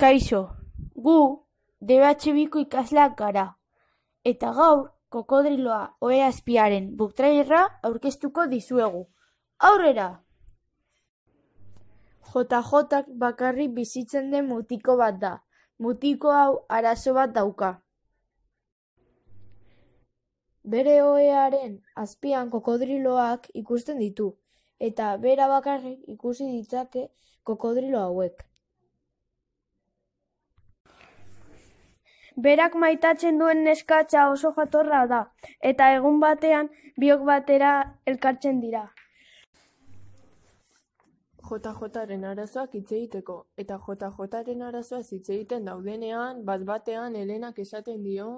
Kaixo, gu biko ikasleak gara. Eta gaur, kokodriloa oe azpiaren buktrailerra aurkeztuko dizuegu. Aurrera! jj bakarri bizitzen den mutiko bat da. Mutiko hau arazo bat dauka. Bere oearen azpian kokodriloak ikusten ditu, eta bera bakarrik ikusi ditzake kokodrilo hauek. Berak maitatzen duen neskatza oso jatorra da, eta egun batean biok batera elkartzen dira. JJren arazoak hitz egiteko, eta JJren arazoak hitz egiten daudenean, bat batean, helenak esaten dio,